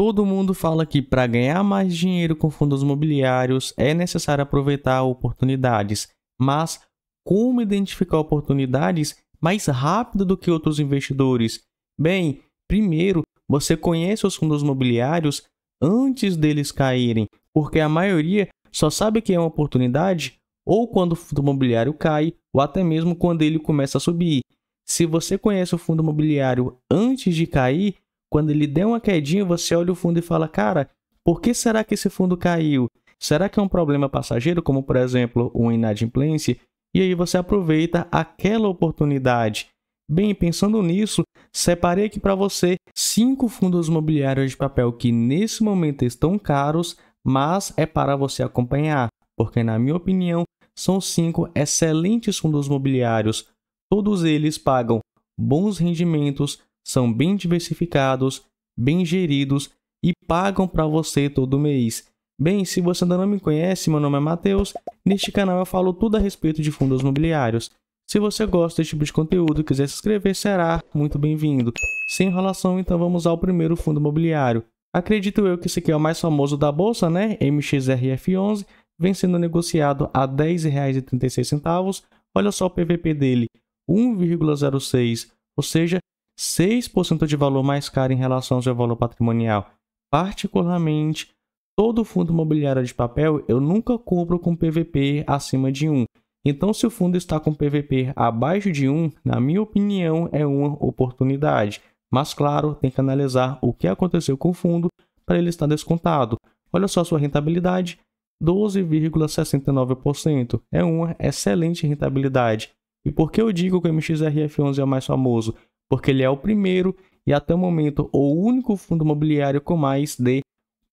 Todo mundo fala que para ganhar mais dinheiro com fundos imobiliários é necessário aproveitar oportunidades, mas como identificar oportunidades mais rápido do que outros investidores? Bem, primeiro, você conhece os fundos imobiliários antes deles caírem, porque a maioria só sabe que é uma oportunidade ou quando o fundo imobiliário cai, ou até mesmo quando ele começa a subir. Se você conhece o fundo imobiliário antes de cair, quando ele der uma quedinha, você olha o fundo e fala: cara, por que será que esse fundo caiu? Será que é um problema passageiro, como por exemplo o inadimplência? E aí você aproveita aquela oportunidade. Bem, pensando nisso, separei aqui para você cinco fundos imobiliários de papel que nesse momento estão caros, mas é para você acompanhar, porque na minha opinião são cinco excelentes fundos imobiliários. Todos eles pagam bons rendimentos, são bem diversificados, bem geridos e pagam para você todo mês. Bem, se você ainda não me conhece, meu nome é Matheus. Neste canal eu falo tudo a respeito de fundos imobiliários. Se você gosta desse tipo de conteúdo e quiser se inscrever, será muito bem-vindo. Sem enrolação, então vamos ao primeiro fundo imobiliário. Acredito eu que esse aqui é o mais famoso da bolsa, né? MXRF11, vem sendo negociado a R$ 10,36. Olha só o PVP dele, 1,06, ou seja, 6% de valor mais caro em relação ao seu valor patrimonial. Particularmente, todo fundo imobiliário de papel eu nunca compro com PVP acima de 1. Então, se o fundo está com PVP abaixo de 1, na minha opinião, é uma oportunidade. Mas, claro, tem que analisar o que aconteceu com o fundo para ele estar descontado. Olha só a sua rentabilidade: 12,69%. É uma excelente rentabilidade. E por que eu digo que o MXRF11 é o mais famoso? porque ele é o primeiro e até o momento o único fundo imobiliário com mais de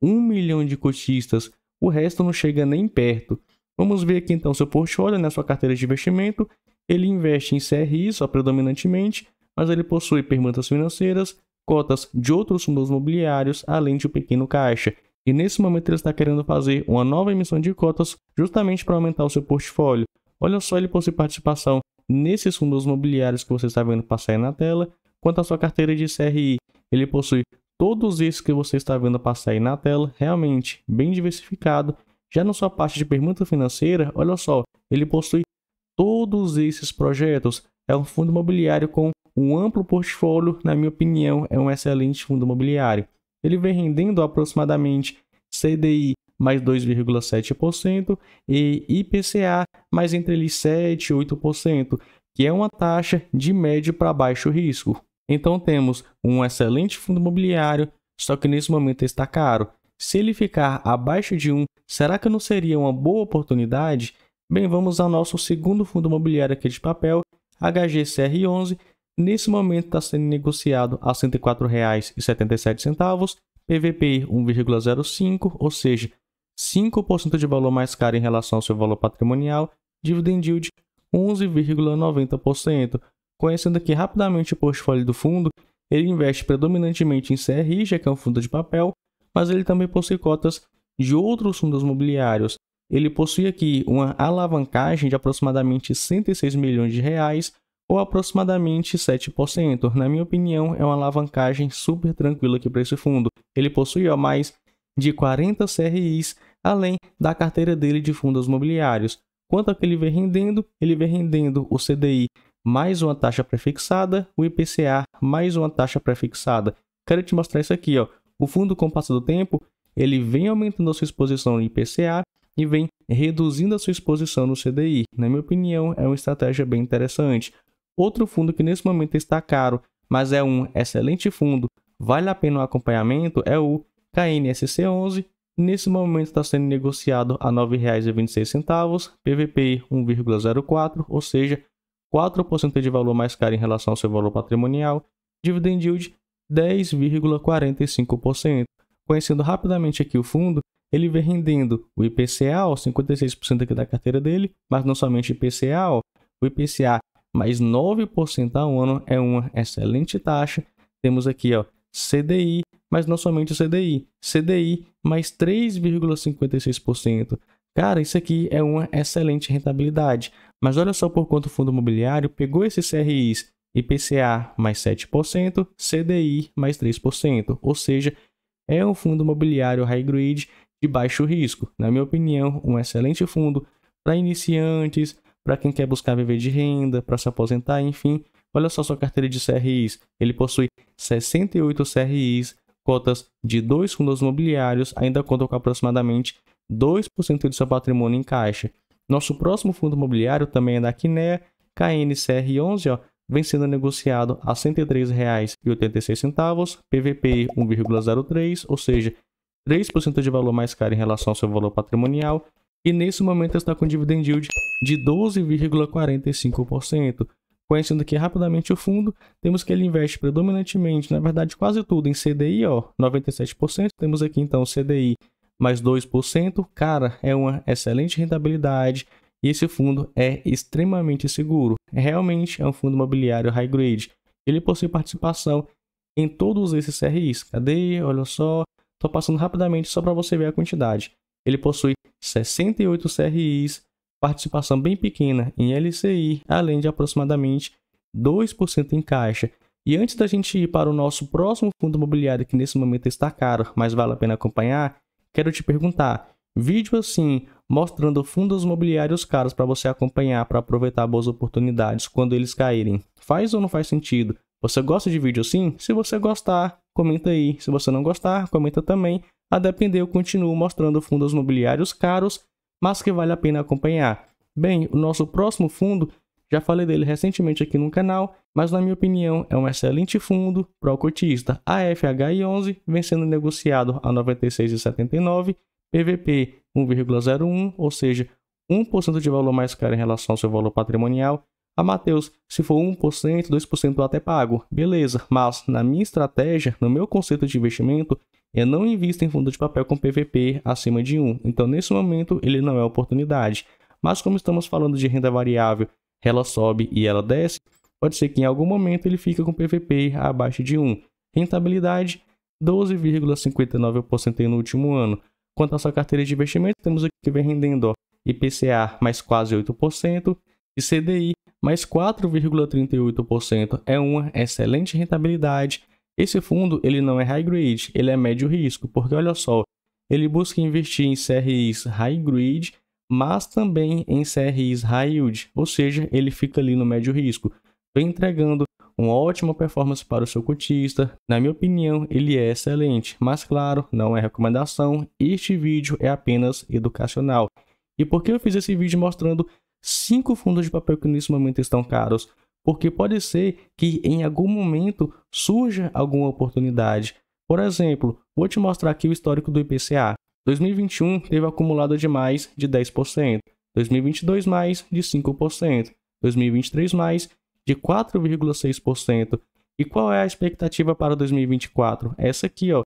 1 milhão de cotistas, o resto não chega nem perto. Vamos ver aqui então seu portfólio, na né, sua carteira de investimento. Ele investe em CRI só predominantemente, mas ele possui permutas financeiras, cotas de outros fundos imobiliários, além de um pequeno caixa. E nesse momento ele está querendo fazer uma nova emissão de cotas justamente para aumentar o seu portfólio. Olha só, ele possui participação nesses fundos imobiliários que você está vendo passar aí na tela, quanto à sua carteira de CRI. Ele possui todos esses que você está vendo passar aí na tela, realmente bem diversificado. Já na sua parte de permuta financeira, olha só, ele possui todos esses projetos. É um fundo imobiliário com um amplo portfólio, na minha opinião, é um excelente fundo imobiliário. Ele vem rendendo aproximadamente CDI mais 2,7% e IPCA mais entre eles 7 e 8%, que é uma taxa de médio para baixo risco. Então temos um excelente fundo imobiliário, só que nesse momento está caro. Se ele ficar abaixo de 1, será que não seria uma boa oportunidade? Bem, vamos ao nosso segundo fundo imobiliário aqui de papel, HGCR11. Nesse momento está sendo negociado a R$ 104,77, PVPI 1,05, ou seja, 5% de valor mais caro em relação ao seu valor patrimonial, dividend yield 11,90%. Conhecendo aqui rapidamente o portfólio do fundo, ele investe predominantemente em CRI, já que é um fundo de papel, mas ele também possui cotas de outros fundos imobiliários. Ele possui aqui uma alavancagem de aproximadamente 106 milhões de reais, ou aproximadamente 7%. Na minha opinião, é uma alavancagem super tranquila aqui para esse fundo. Ele possui ó, mais de 40 CRIs além da carteira dele de fundos imobiliários. Quanto que ele vem rendendo? Ele vem rendendo o CDI mais uma taxa prefixada, o IPCA mais uma taxa prefixada. Quero te mostrar isso aqui, ó. O fundo com o passar do tempo, ele vem aumentando a sua exposição no IPCA e vem reduzindo a sua exposição no CDI. Na minha opinião, é uma estratégia bem interessante. Outro fundo que nesse momento está caro, mas é um excelente fundo, vale a pena o acompanhamento, é o KNSC11, Nesse momento está sendo negociado a R$ 9,26, PVPI 1,04, ou seja, 4% de valor mais caro em relação ao seu valor patrimonial, dividend yield 10,45%. Conhecendo rapidamente aqui o fundo, ele vem rendendo o IPCA, 56% aqui da carteira dele, mas não somente IPCA, o IPCA mais 9% ao ano é uma excelente taxa. Temos aqui ó, CDI, mas não somente o CDI, CDI mais 3,56%. Cara, isso aqui é uma excelente rentabilidade. Mas olha só por quanto o fundo imobiliário pegou esses CRIs IPCA mais 7%, CDI mais 3%. Ou seja, é um fundo imobiliário high grade de baixo risco. Na minha opinião, um excelente fundo para iniciantes, para quem quer buscar viver de renda, para se aposentar, enfim, Olha só sua carteira de CRIs. Ele possui 68 CRIs, cotas de dois fundos imobiliários, ainda conta com aproximadamente 2% de seu patrimônio em caixa. Nosso próximo fundo imobiliário também é da Quinea, KNCR11, ó, vem sendo negociado a R$ 103,86, PVP 1,03, ou seja, 3% de valor mais caro em relação ao seu valor patrimonial, e nesse momento está com dividend yield de 12,45%. Conhecendo aqui rapidamente o fundo, temos que ele investe predominantemente, na verdade quase tudo, em CDI, ó, 97%. Temos aqui então CDI mais 2%. Cara, é uma excelente rentabilidade e esse fundo é extremamente seguro. É realmente é um fundo imobiliário high grade. Ele possui participação em todos esses CRIs. Cadê? Olha só. Estou passando rapidamente só para você ver a quantidade. Ele possui 68 CRIs, participação bem pequena em LCI, além de aproximadamente 2% em caixa. E antes da gente ir para o nosso próximo fundo imobiliário, que nesse momento está caro, mas vale a pena acompanhar, quero te perguntar: vídeo assim, mostrando fundos imobiliários caros para você acompanhar, para aproveitar boas oportunidades quando eles caírem, faz ou não faz sentido? Você gosta de vídeo assim? Se você gostar, comenta aí. Se você não gostar, comenta também. A depender, eu continuo mostrando fundos imobiliários caros mas que vale a pena acompanhar. Bem, o nosso próximo fundo, já falei dele recentemente aqui no canal, mas na minha opinião é um excelente fundo para o cotista. AFHI11 vem sendo negociado a 96,79, PVP 1,01, ou seja, 1% de valor mais caro em relação ao seu valor patrimonial. A Matheus, se for 1%, 2% até pago, beleza, mas na minha estratégia, no meu conceito de investimento, eu não invisto em fundo de papel com PVP acima de 1, então nesse momento ele não é oportunidade. Mas como estamos falando de renda variável, ela sobe e ela desce, pode ser que em algum momento ele fica com PVP abaixo de 1. Rentabilidade 12,59% no último ano. Quanto à sua carteira de investimento, temos aqui que vem rendendo ó, IPCA mais quase 8% e CDI mais 4,38%. É uma excelente rentabilidade esse fundo ele não é high grade, ele é médio risco, porque olha só, ele busca investir em CRIs high grade, mas também em CRIs high yield, ou seja, ele fica ali no médio risco, vem entregando uma ótima performance para o seu cotista. Na minha opinião, ele é excelente, mas claro, não é recomendação. Este vídeo é apenas educacional. E por que eu fiz esse vídeo mostrando cinco fundos de papel que nesse momento estão caros? porque pode ser que em algum momento surja alguma oportunidade. Por exemplo, vou te mostrar aqui o histórico do IPCA. 2021 teve acumulado de mais de 10%, 2022 mais de 5%, 2023 mais de 4,6%. E qual é a expectativa para 2024? Essa aqui, ó,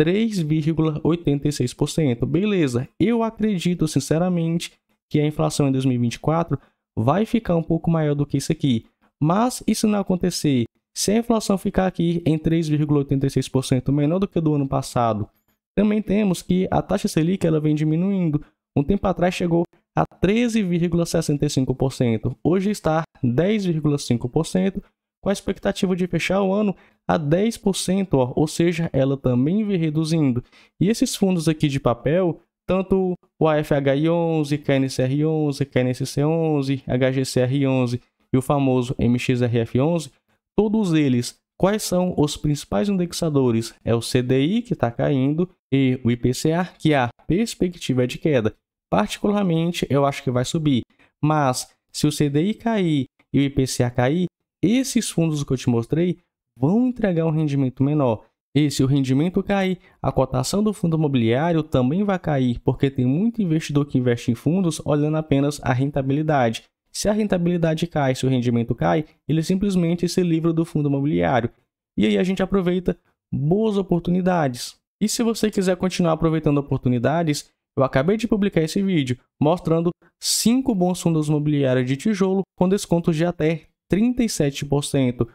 3,86%. Beleza, eu acredito sinceramente que a inflação em 2024 vai ficar um pouco maior do que isso aqui. Mas e se não acontecer? Se a inflação ficar aqui em 3,86% menor do que do ano passado, também temos que a taxa Selic ela vem diminuindo. Um tempo atrás chegou a 13,65%, hoje está 10,5%, com a expectativa de fechar o ano a 10%, ó, ou seja, ela também vem reduzindo. E esses fundos aqui de papel, tanto o AFH11, KNCR11, KNCC11, HGCR11 e o famoso MXRF11, todos eles, quais são os principais indexadores? É o CDI, que está caindo, e o IPCA, que é a perspectiva é de queda. Particularmente, eu acho que vai subir, mas se o CDI cair e o IPCA cair, esses fundos que eu te mostrei vão entregar um rendimento menor. E se o rendimento cair, a cotação do fundo imobiliário também vai cair, porque tem muito investidor que investe em fundos olhando apenas a rentabilidade. Se a rentabilidade cai, se o rendimento cai, ele simplesmente se livra do fundo imobiliário. E aí a gente aproveita boas oportunidades. E se você quiser continuar aproveitando oportunidades, eu acabei de publicar esse vídeo mostrando 5 bons fundos imobiliários de tijolo com descontos de até 37%.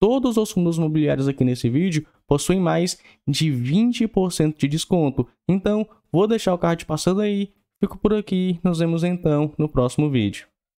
Todos os fundos imobiliários aqui nesse vídeo possuem mais de 20% de desconto. Então, vou deixar o card passando aí. Fico por aqui, nos vemos então no próximo vídeo.